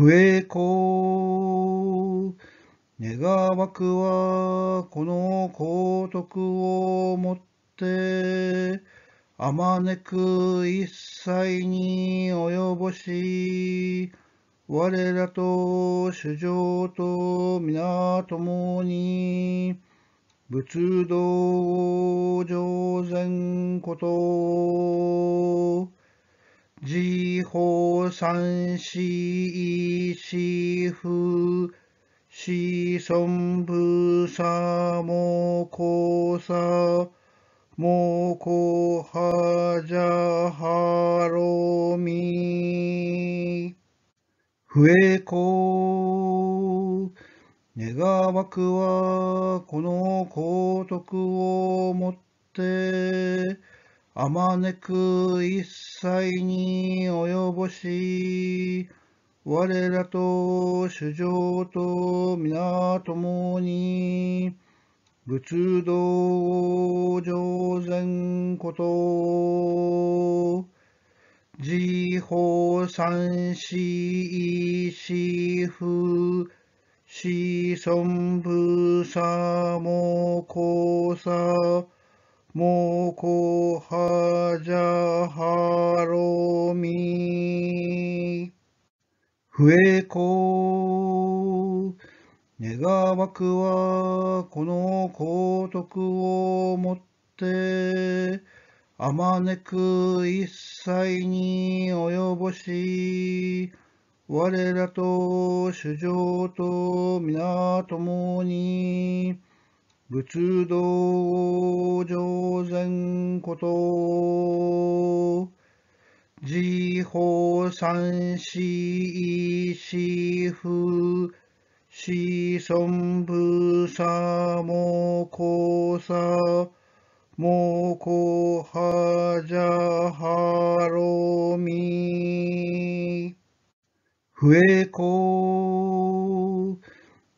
不栄願わくはこの幸徳をもってあまねく一切に及ぼし我らと主上と皆共に仏道上善こと三四一四夫四尊部さもこさもこはじゃはろみ笛子願わくはこの幸徳をもってあまねく一切に及ぼし、我らと主上と皆共に、仏道上善こと、自法三一思不、四尊不さもこさ、モコハジャハロミ笛子願わくはこの幸徳をもってあまねく一切に及ぼし我らと主上と皆共に仏道上こと、自法三四四不、子孫不さもこさ、もこはじゃはろみ。ふえこ、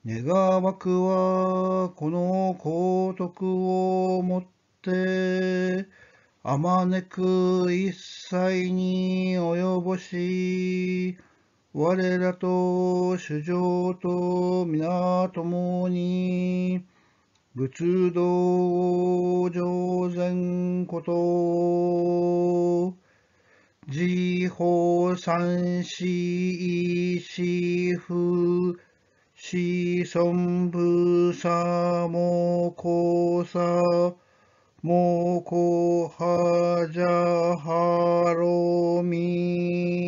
願わくはこの高徳をもって、あまねく一切に及ぼし、我らと主上と皆共に、仏道上善こと、自法三一思不、思尊不さもこさ、もこはじャハロミ